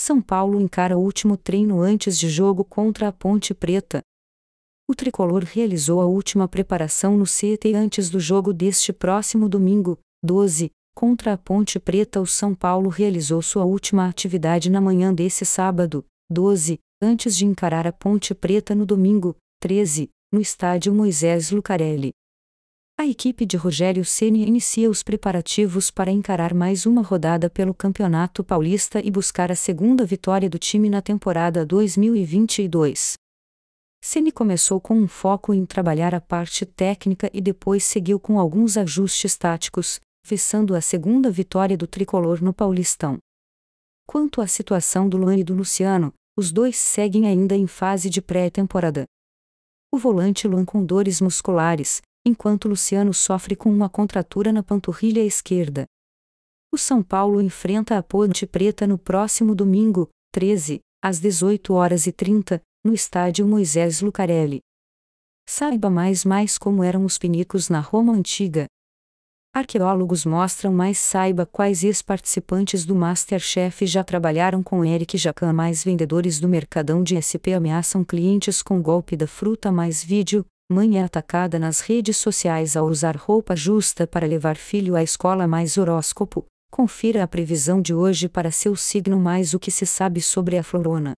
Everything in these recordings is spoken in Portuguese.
São Paulo encara o último treino antes de jogo contra a Ponte Preta. O tricolor realizou a última preparação no CT antes do jogo deste próximo domingo, 12, contra a Ponte Preta. O São Paulo realizou sua última atividade na manhã desse sábado, 12, antes de encarar a Ponte Preta no domingo, 13, no estádio Moisés Lucarelli. A equipe de Rogério Ceni inicia os preparativos para encarar mais uma rodada pelo Campeonato Paulista e buscar a segunda vitória do time na temporada 2022. Ceni começou com um foco em trabalhar a parte técnica e depois seguiu com alguns ajustes táticos, visando a segunda vitória do tricolor no Paulistão. Quanto à situação do Luan e do Luciano, os dois seguem ainda em fase de pré-temporada. O volante Luan com dores musculares, enquanto Luciano sofre com uma contratura na panturrilha esquerda. O São Paulo enfrenta a Ponte Preta no próximo domingo, 13, às 18 horas e 30, no estádio Moisés Lucarelli. Saiba mais mais como eram os pinicos na Roma antiga. Arqueólogos mostram mais saiba quais ex-participantes do Masterchef já trabalharam com Eric Jacan mais vendedores do Mercadão de SP ameaçam clientes com golpe da fruta mais vídeo Mãe é atacada nas redes sociais ao usar roupa justa para levar filho à escola mais horóscopo. Confira a previsão de hoje para seu signo mais o que se sabe sobre a florona.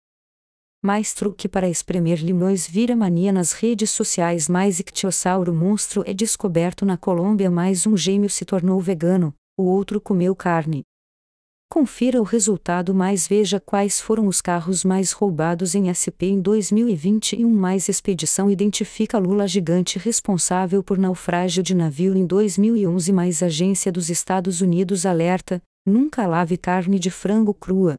Mais truque para espremer limões vira mania nas redes sociais mais ictiosauro monstro é descoberto na Colômbia mais um gêmeo se tornou vegano, o outro comeu carne. Confira o resultado mais veja quais foram os carros mais roubados em SP em 2021 mais expedição identifica Lula gigante responsável por naufrágio de navio em 2011 mais agência dos Estados Unidos alerta, nunca lave carne de frango crua.